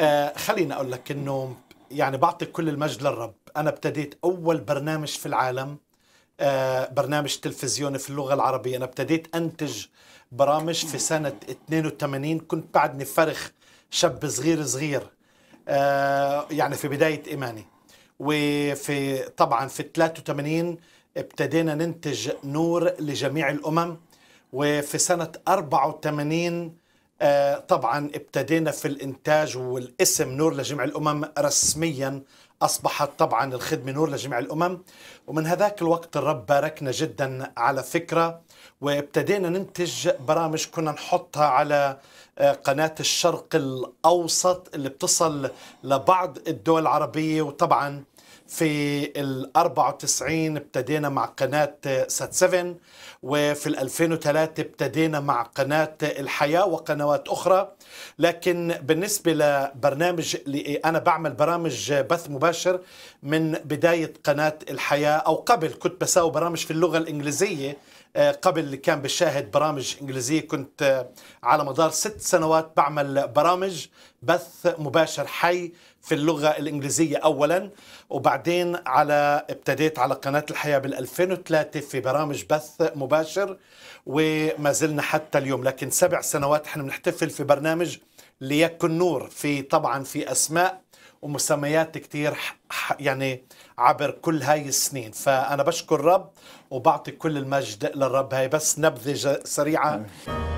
آه خليني اقول لك انه يعني بعطي كل المجد للرب انا ابتديت اول برنامج في العالم آه برنامج تلفزيوني في اللغه العربيه انا ابتديت انتج برامج في سنه 82 كنت بعدني فرخ شاب صغير صغير آه يعني في بدايه ايماني وفي طبعا في 83 ابتدينا ننتج نور لجميع الامم وفي سنه 84 آه، طبعا ابتدينا في الإنتاج والاسم نور لجمع الأمم رسميا أصبحت طبعا الخدمة نور لجمع الأمم ومن هذاك الوقت الرب باركنا جدا على فكرة وابتدينا ننتج برامج كنا نحطها على آه، قناة الشرق الأوسط اللي بتصل لبعض الدول العربية وطبعا في ال 94 ابتدينا مع قناة سات 7 وفي ال 2003 ابتدينا مع قناة الحياة وقنوات أخرى لكن بالنسبة لبرنامج أنا بعمل برامج بث مباشر من بداية قناة الحياة أو قبل كنت بساوي برامج في اللغة الإنجليزية آه، قبل اللي كان بشاهد برامج إنجليزية كنت آه، على مدار ست سنوات بعمل برامج بث مباشر حي في اللغة الإنجليزية أولا وبعد وبعدين على ابتديت على قناة الحياة بال2003 في برامج بث مباشر وما زلنا حتى اليوم لكن سبع سنوات احنا بنحتفل في برنامج ليكن نور في طبعا في أسماء ومسميات كتير يعني عبر كل هاي السنين فأنا بشكر الرب وبعطي كل المجد للرب هاي بس نبذة سريعة